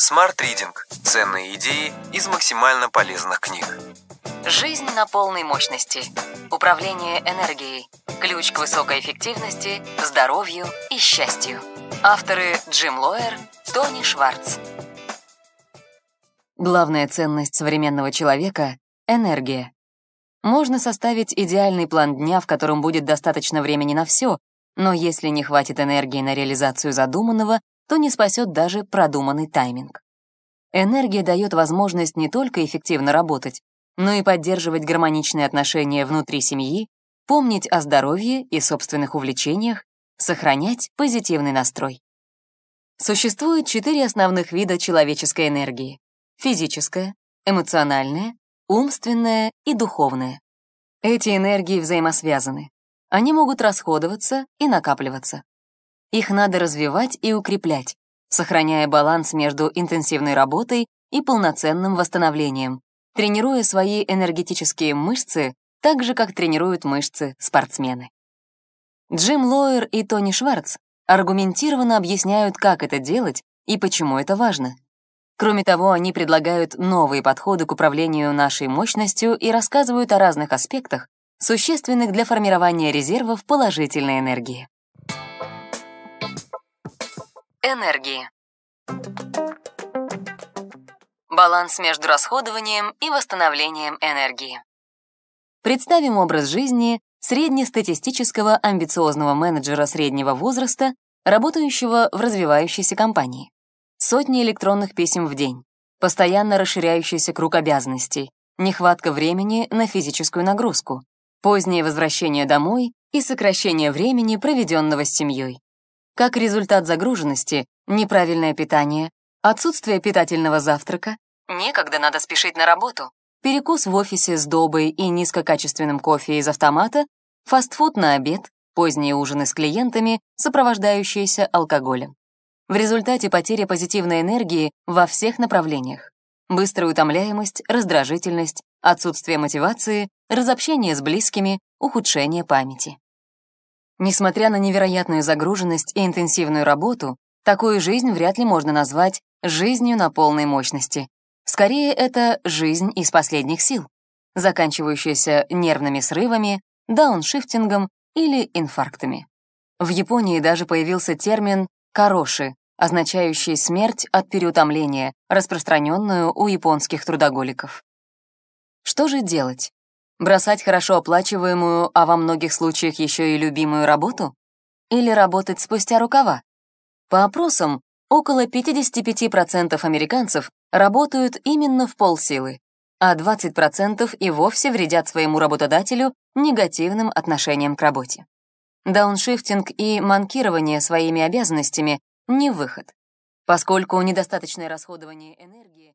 Smart Reading. Ценные идеи из максимально полезных книг. Жизнь на полной мощности. Управление энергией. Ключ к высокой эффективности, здоровью и счастью. Авторы Джим Лоер, Тони Шварц. Главная ценность современного человека — энергия. Можно составить идеальный план дня, в котором будет достаточно времени на все, но если не хватит энергии на реализацию задуманного, то не спасет даже продуманный тайминг. Энергия дает возможность не только эффективно работать, но и поддерживать гармоничные отношения внутри семьи, помнить о здоровье и собственных увлечениях, сохранять позитивный настрой. Существует четыре основных вида человеческой энергии — физическая, эмоциональная, умственная и духовная. Эти энергии взаимосвязаны. Они могут расходоваться и накапливаться. Их надо развивать и укреплять, сохраняя баланс между интенсивной работой и полноценным восстановлением, тренируя свои энергетические мышцы так же, как тренируют мышцы спортсмены. Джим Лойер и Тони Шварц аргументированно объясняют, как это делать и почему это важно. Кроме того, они предлагают новые подходы к управлению нашей мощностью и рассказывают о разных аспектах, существенных для формирования резервов положительной энергии энергии. Баланс между расходованием и восстановлением энергии. Представим образ жизни среднестатистического амбициозного менеджера среднего возраста, работающего в развивающейся компании. Сотни электронных писем в день, постоянно расширяющийся круг обязанностей, нехватка времени на физическую нагрузку, позднее возвращение домой и сокращение времени, проведенного с семьей. Как результат загруженности, неправильное питание, отсутствие питательного завтрака, некогда надо спешить на работу, перекус в офисе с добой и низкокачественным кофе из автомата, фастфуд на обед, поздние ужины с клиентами, сопровождающиеся алкоголем. В результате потеря позитивной энергии во всех направлениях. Быстрая утомляемость, раздражительность, отсутствие мотивации, разобщение с близкими, ухудшение памяти. Несмотря на невероятную загруженность и интенсивную работу, такую жизнь вряд ли можно назвать жизнью на полной мощности. Скорее, это жизнь из последних сил, заканчивающаяся нервными срывами, дауншифтингом или инфарктами. В Японии даже появился термин «кароши», означающий смерть от переутомления, распространенную у японских трудоголиков. Что же делать? Бросать хорошо оплачиваемую, а во многих случаях еще и любимую работу? Или работать спустя рукава? По опросам, около 55% американцев работают именно в полсилы, а 20% и вовсе вредят своему работодателю негативным отношением к работе. Дауншифтинг и манкирование своими обязанностями — не выход. Поскольку недостаточное расходование энергии